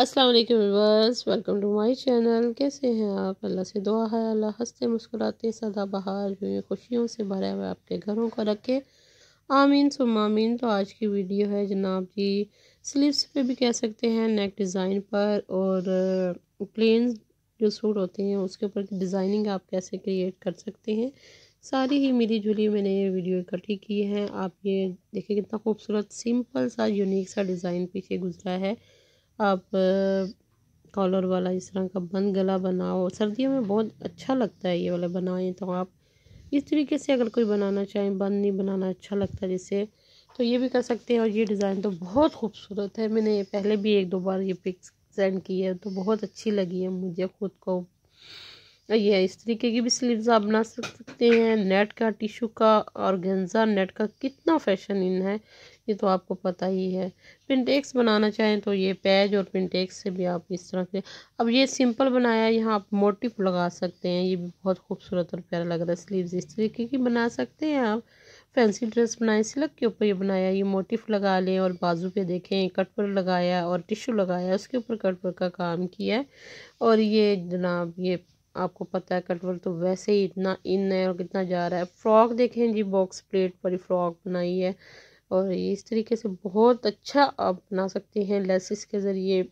अस्सलाम वालेकुम viewers welcome to my channel कैसे हैं आप अल्लाह से दुआ है अल्लाह हंसते मुस्कुराते सदा बहार हुए खुशियों से भरे हुए आपके घरों को रखे आमीन आमीन तो आज की वीडियो है जनाब जी स्लीव्स पे भी कह सकते हैं नेक डिज़ाइन पर और प्लेन जो सूट होते हैं उसके ऊपर डिज़ाइनिंग आप कैसे क्रिएट कर सकते हैं सारी ही मिली जुली मैंने ये वीडियो इकट्ठी की है आप ये देखिए कितना खूबसूरत सिंपल सा यूनिक सा डिज़ाइन पीछे गुजरा है आप कॉलर वाला इस तरह का बंद गला बनाओ सर्दियों में बहुत अच्छा लगता है ये वाला बनाएं तो आप इस तरीके से अगर कोई बनाना चाहें बंद नहीं बनाना अच्छा लगता है जैसे तो ये भी कर सकते हैं और ये डिज़ाइन तो बहुत खूबसूरत है मैंने पहले भी एक दो बार ये पिक्स सेंड की है तो बहुत अच्छी लगी है मुझे खुद को ये इस तरीके की भी स्लीव्स आप बना सकते हैं नेट का टिशू का और गेंजा नेट का कितना फैशन इन है ये तो आपको पता ही है पिनटेक्स बनाना चाहें तो ये पैज और पिनटेक्स से भी आप इस तरह से अब ये सिंपल बनाया यहाँ आप मोटिफ लगा सकते हैं ये भी बहुत खूबसूरत और प्यारा लग रहा है स्लीव्स इस तरीके की बना सकते हैं आप फैंसी ड्रेस बनाए सिलक के ऊपर ये बनाया ये मोटिफ लगा लें और बाजू पे देखें कट पर लगाया और टिशू लगाया उसके ऊपर कट पर का काम किया है और ये जनाब ये आपको पता है कटवर तो वैसे ही इतना इन है और कितना जा रहा है फ्रॉक देखें जी बॉक्स प्लेट पर फ्रॉक बनाई है और इस तरीके से बहुत अच्छा आप बना सकते हैं लेसिस के ज़रिए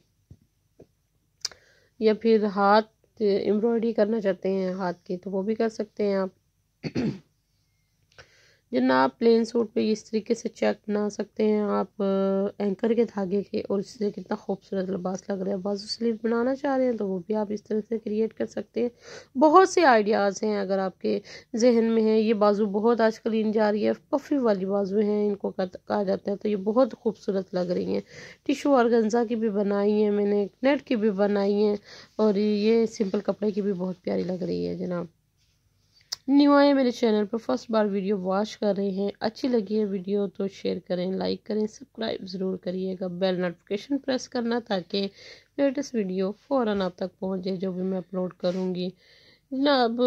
या फिर हाथ एम्ब्रॉयडरी करना चाहते हैं हाथ की तो वो भी कर सकते हैं आप जनाब प्लेन सूट पे इस तरीके से चेक बना सकते हैं आप एंकर के धागे के और इससे कितना खूबसूरत लिबास लग रहा है बाजू स्लीव बनाना चाह रहे हैं तो वो भी आप इस तरह से क्रिएट कर सकते हैं बहुत से आइडियाज़ हैं अगर आपके जहन में है ये बाजू बहुत आजकल इन जा रही है पफी वाली बाजू हैं इनको कहा जाता है तो ये बहुत खूबसूरत लग रही हैं टिशू और गंजा की भी बनाई हैं मैंने नेट की भी बनाई हैं और ये सिंपल कपड़े की भी बहुत प्यारी लग रही है जनाब न्यू आए मेरे चैनल पर फर्स्ट बार वीडियो वॉच कर रहे हैं अच्छी लगी है वीडियो तो शेयर करें लाइक करें सब्सक्राइब ज़रूर करिएगा बेल नोटिफिकेशन प्रेस करना ताकि लेटेस्ट वीडियो फ़ौर आप तक पहुँचे जो भी मैं अपलोड करूँगी जनाब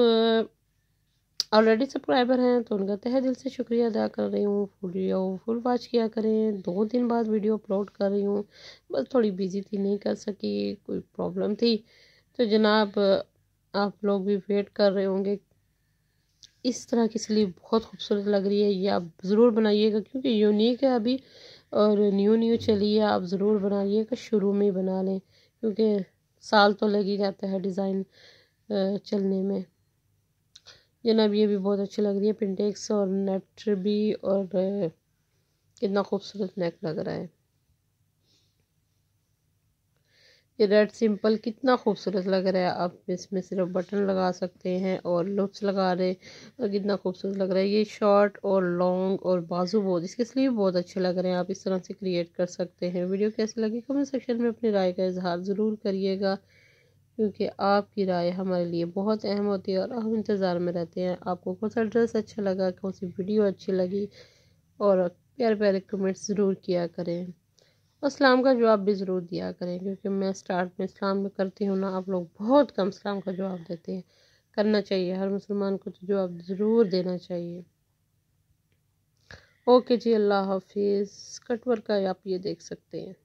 ऑलरेडी सब्सक्राइबर हैं तो उनका तहे दिल से शुक्रिया अदा कर रही हूँ वीडियो फुल वॉच किया करें दो दिन बाद वीडियो अपलोड कर रही हूँ बस थोड़ी बिजी थी नहीं कर सकी कोई प्रॉब्लम थी तो जनाब आप लोग भी वेट कर रहे होंगे इस तरह की स्लीव बहुत खूबसूरत लग रही है ये आप ज़रूर बनाइएगा क्योंकि यूनिक है अभी और न्यू न्यू चली है आप ज़रूर बनाइएगा शुरू में ही बना लें क्योंकि साल तो लग ही जाता है डिज़ाइन चलने में जनाब ये भी बहुत अच्छी लग रही है पिंटेक्स और नेट भी और कितना खूबसूरत नेक लग रहा है ये रेड सिंपल कितना खूबसूरत लग रहा है आप इसमें सिर्फ बटन लगा सकते हैं और लुप्स लगा रहे और कितना खूबसूरत लग रहा है ये शॉर्ट और लॉन्ग और बाजू बहुत इसके स्लीव बहुत अच्छे लग रहे हैं आप इस तरह से क्रिएट कर सकते हैं वीडियो कैसे लगी कमेंट सेक्शन में अपनी राय का इजहार ज़रूर करिएगा क्योंकि आपकी राय हमारे लिए बहुत अहम होती है और हम इंतज़ार में रहते हैं आपको कौन सा ड्रेस अच्छा लगा कौन सी वीडियो अच्छी लगी और प्यारे प्यारे कमेंट्स ज़रूर किया करें इस्लाम का जवाब भी ज़रूर दिया करें क्योंकि मैं स्टार्ट में इस्लाम में करती हूँ ना आप लोग बहुत कम इस्लाम का जवाब देते हैं करना चाहिए हर मुसलमान को तो जवाब ज़रूर देना चाहिए ओके जी अल्लाह हाफिज़ कटवर का आप ये देख सकते हैं